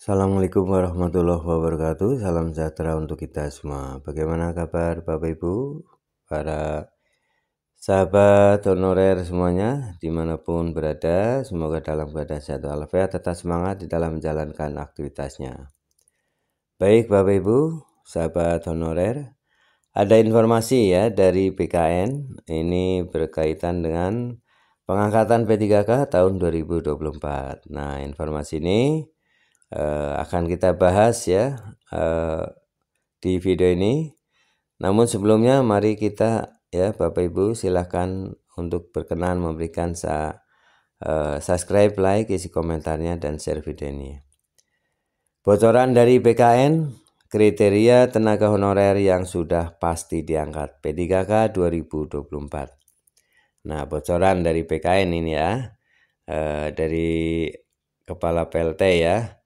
Assalamualaikum warahmatullahi wabarakatuh. Salam sejahtera untuk kita semua. Bagaimana kabar Bapak Ibu, para sahabat honorer semuanya dimanapun berada. Semoga dalam keadaan sehat walafiat tetap semangat di dalam menjalankan aktivitasnya. Baik Bapak Ibu, sahabat honorer. Ada informasi ya dari BKN ini berkaitan dengan pengangkatan P3K tahun 2024. Nah informasi ini uh, akan kita bahas ya uh, di video ini. Namun sebelumnya mari kita ya Bapak Ibu silahkan untuk berkenan memberikan sa, uh, subscribe, like, isi komentarnya dan share video ini. Bocoran dari BKN, kriteria tenaga honorer yang sudah pasti diangkat P3K 2024. Nah, bocoran dari BKN ini ya, uh, dari kepala PLT ya.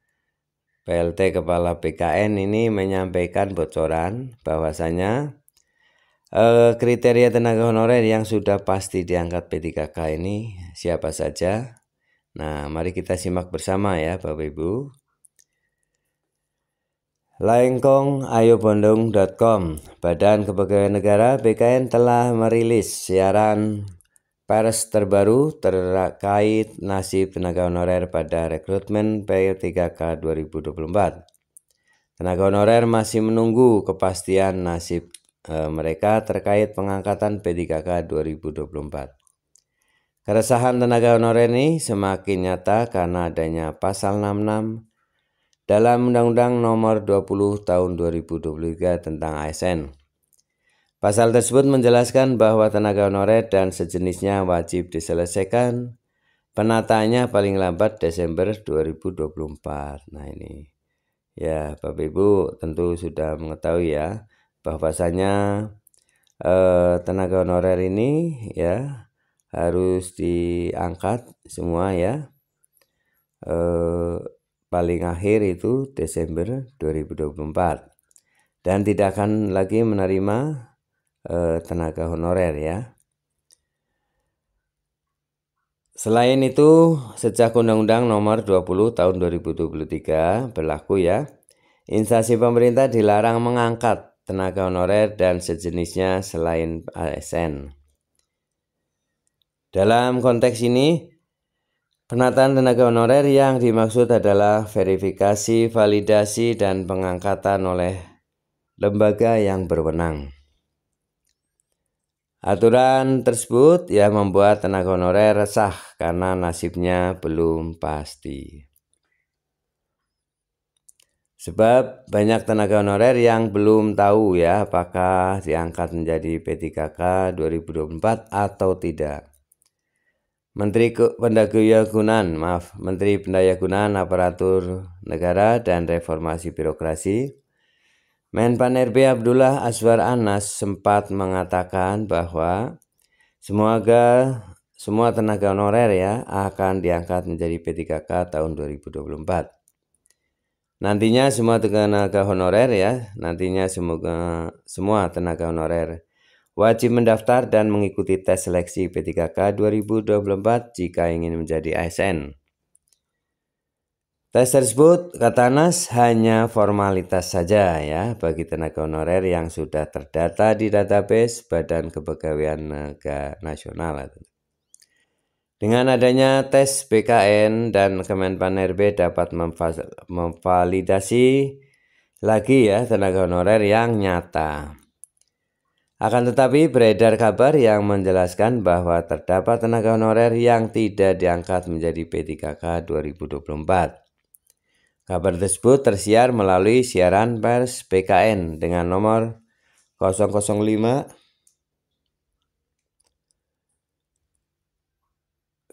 PLT Kepala BKN ini menyampaikan bocoran bahwasanya eh, kriteria tenaga honorer yang sudah pasti diangkat P3K ini siapa saja. Nah, mari kita simak bersama ya Bapak Ibu. Laengkongayobondong.com Badan Kepegawaian Negara BKN telah merilis siaran pers terbaru terkait nasib tenaga honorer pada rekrutmen P3K 2024. Tenaga honorer masih menunggu kepastian nasib e, mereka terkait pengangkatan P3K 2024. Keresahan tenaga honorer ini semakin nyata karena adanya pasal 66 dalam Undang-Undang Nomor 20 Tahun 2023 tentang ASN Pasal tersebut menjelaskan bahwa tenaga honorer dan sejenisnya wajib diselesaikan penatanya paling lambat Desember 2024. Nah ini ya Bapak Ibu tentu sudah mengetahui ya bahwasanya eh, tenaga honorer ini ya harus diangkat semua ya eh, paling akhir itu Desember 2024 dan tidak akan lagi menerima Eh, tenaga honorer ya. Selain itu, sejak Undang-Undang Nomor 20 Tahun 2023 berlaku ya, instansi pemerintah dilarang mengangkat tenaga honorer dan sejenisnya selain ASN. Dalam konteks ini, Penataan tenaga honorer yang dimaksud adalah verifikasi, validasi, dan pengangkatan oleh lembaga yang berwenang. Aturan tersebut ya membuat tenaga honorer resah karena nasibnya belum pasti. Sebab banyak tenaga honorer yang belum tahu ya apakah diangkat menjadi P3K 2024 atau tidak. Menteri Pendayagunaan, maaf, Menteri Pendayagunaan Aparatur Negara dan Reformasi Birokrasi Menpan RB Abdullah Azwar Anas sempat mengatakan bahwa semoga semua tenaga honorer ya akan diangkat menjadi P3K tahun 2024. Nantinya semua tenaga honorer ya, nantinya semoga semua tenaga honorer wajib mendaftar dan mengikuti tes seleksi P3K 2024 jika ingin menjadi ASN. Tes tersebut, kata Nas hanya formalitas saja ya bagi tenaga honorer yang sudah terdata di database Badan Kepegawaian Negara Nasional. Dengan adanya tes BKN dan Kemenpan RB dapat memvalidasi lagi ya tenaga honorer yang nyata. Akan tetapi beredar kabar yang menjelaskan bahwa terdapat tenaga honorer yang tidak diangkat menjadi P3K 2024 Kabar tersebut tersiar melalui siaran pers PKN dengan nomor 005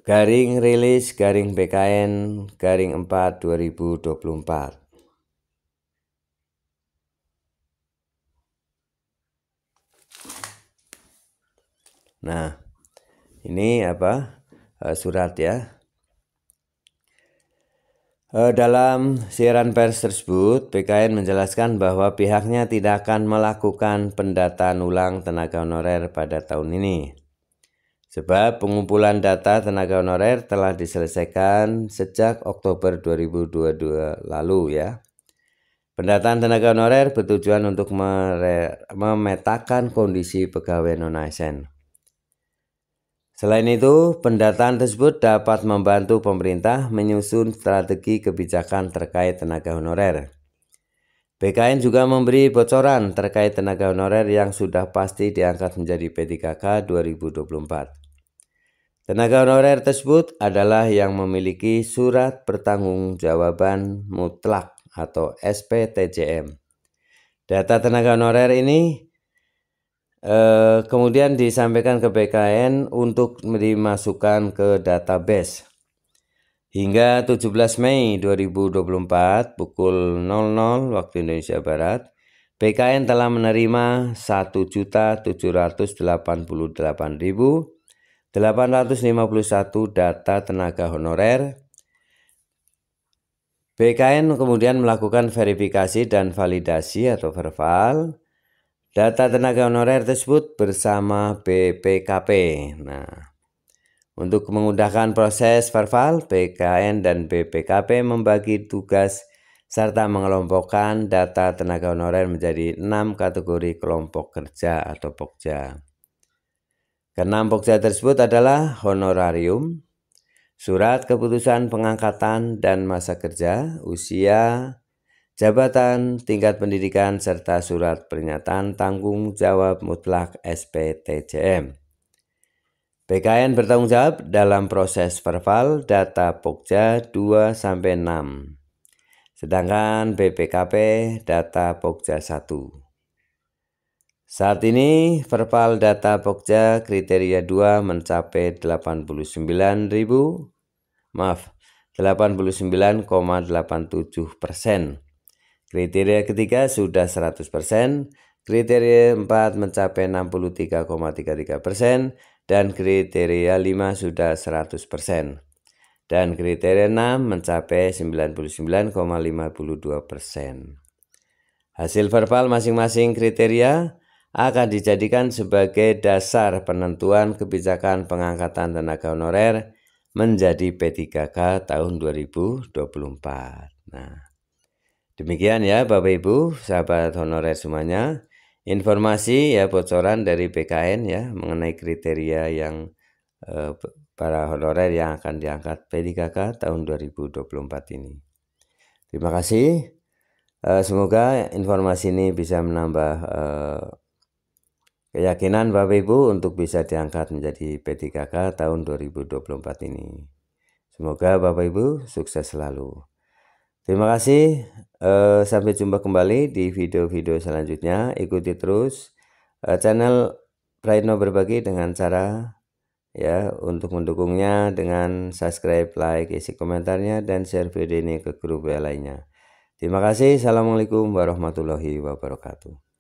garing rilis garing PKN garing 4 2024. Nah, ini apa? Eh, surat ya. Eh, dalam siaran pers tersebut, PKN menjelaskan bahwa pihaknya tidak akan melakukan pendataan ulang tenaga honorer pada tahun ini. Sebab pengumpulan data tenaga honorer telah diselesaikan sejak Oktober 2022 lalu ya. Pendataan tenaga honorer bertujuan untuk memetakan kondisi pegawai non-asn. Selain itu, pendataan tersebut dapat membantu pemerintah menyusun strategi kebijakan terkait tenaga honorer. BKN juga memberi bocoran terkait tenaga honorer yang sudah pasti diangkat menjadi P3K 2024. Tenaga honorer tersebut adalah yang memiliki surat pertanggungjawaban mutlak atau SPTJM. Data tenaga honorer ini Eh, kemudian disampaikan ke BKN untuk dimasukkan ke database. Hingga 17 Mei 2024 pukul 00 waktu Indonesia Barat, BKN telah menerima 1.788.851 data tenaga honorer. BKN kemudian melakukan verifikasi dan validasi atau verval Data tenaga honorer tersebut bersama BPKP. Nah, untuk memudahkan proses verval, BKN dan BPKP membagi tugas serta mengelompokkan data tenaga honorer menjadi enam kategori kelompok kerja atau pokja. Keenam pokja tersebut adalah honorarium, surat keputusan pengangkatan dan masa kerja, usia, jabatan, tingkat pendidikan, serta surat pernyataan tanggung jawab mutlak SPTJM. BKN bertanggung jawab dalam proses verval data Pokja 2-6, sedangkan BPKP data Pokja 1. Saat ini verval data Pokja kriteria 2 mencapai 89.000, maaf, 89,87 persen Kriteria ketiga sudah 100%, kriteria 4 mencapai 63,33%, dan kriteria 5 sudah 100%. Dan kriteria 6 mencapai 99,52%. Hasil verbal masing-masing kriteria akan dijadikan sebagai dasar penentuan kebijakan pengangkatan tenaga honorer menjadi P3K tahun 2024. Nah, Demikian ya Bapak Ibu, sahabat honorer semuanya. Informasi ya bocoran dari BKN ya mengenai kriteria yang eh, para honorer yang akan diangkat P3K tahun 2024 ini. Terima kasih. Eh, semoga informasi ini bisa menambah eh, keyakinan Bapak Ibu untuk bisa diangkat menjadi P3K tahun 2024 ini. Semoga Bapak Ibu sukses selalu. Terima kasih. Eh, sampai jumpa kembali di video-video selanjutnya. Ikuti terus uh, channel Praitno berbagi dengan cara ya untuk mendukungnya dengan subscribe, like, isi komentarnya dan share video ini ke grup lainnya. Terima kasih. Assalamualaikum warahmatullahi wabarakatuh.